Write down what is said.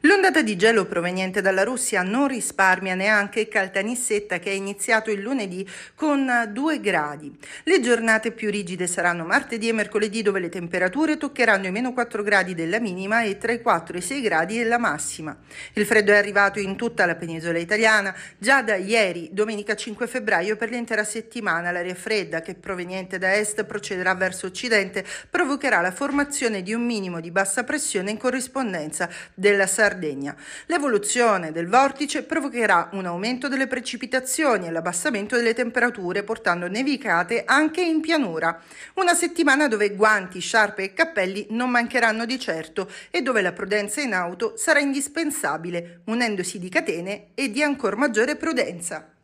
L'ondata di gelo proveniente dalla Russia non risparmia neanche Caltanissetta che è iniziato il lunedì con 2 gradi. Le giornate più rigide saranno martedì e mercoledì dove le temperature toccheranno i meno 4 gradi della minima e tra i 4 e i 6 gradi della massima. Il freddo è arrivato in tutta la penisola italiana già da ieri, domenica 5 febbraio, per l'intera settimana. L'aria fredda che proveniente da est procederà verso occidente provocherà la formazione di un minimo di bassa pressione in corrispondenza della Sardegna Sardegna. L'evoluzione del vortice provocherà un aumento delle precipitazioni e l'abbassamento delle temperature portando nevicate anche in pianura. Una settimana dove guanti, sciarpe e cappelli non mancheranno di certo e dove la prudenza in auto sarà indispensabile, unendosi di catene e di ancora maggiore prudenza.